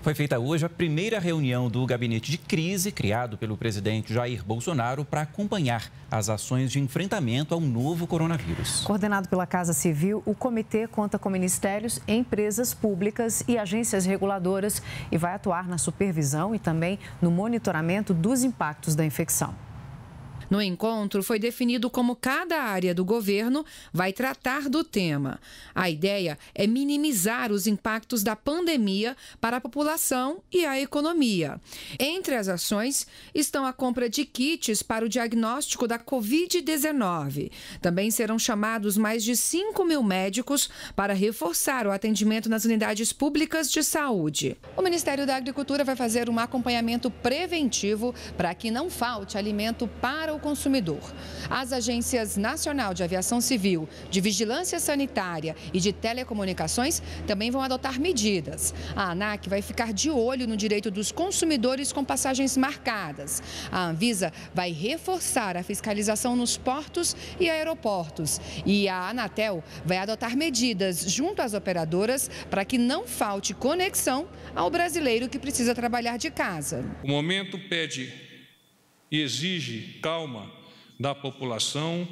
Foi feita hoje a primeira reunião do gabinete de crise criado pelo presidente Jair Bolsonaro para acompanhar as ações de enfrentamento ao novo coronavírus. Coordenado pela Casa Civil, o comitê conta com ministérios, empresas públicas e agências reguladoras e vai atuar na supervisão e também no monitoramento dos impactos da infecção. No encontro, foi definido como cada área do governo vai tratar do tema. A ideia é minimizar os impactos da pandemia para a população e a economia. Entre as ações estão a compra de kits para o diagnóstico da Covid-19. Também serão chamados mais de 5 mil médicos para reforçar o atendimento nas unidades públicas de saúde. O Ministério da Agricultura vai fazer um acompanhamento preventivo para que não falte alimento para o ao consumidor. As agências Nacional de Aviação Civil, de Vigilância Sanitária e de Telecomunicações também vão adotar medidas. A ANAC vai ficar de olho no direito dos consumidores com passagens marcadas. A Anvisa vai reforçar a fiscalização nos portos e aeroportos. E a Anatel vai adotar medidas junto às operadoras para que não falte conexão ao brasileiro que precisa trabalhar de casa. O momento pede e exige calma da população,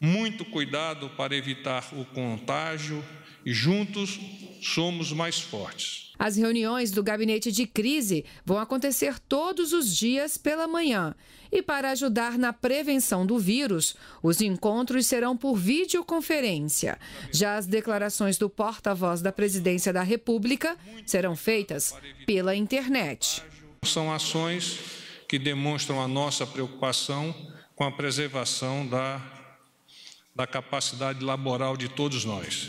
muito cuidado para evitar o contágio e juntos somos mais fortes. As reuniões do gabinete de crise vão acontecer todos os dias pela manhã. E para ajudar na prevenção do vírus, os encontros serão por videoconferência. Já as declarações do porta-voz da Presidência da República serão feitas pela internet. São ações que demonstram a nossa preocupação com a preservação da, da capacidade laboral de todos nós.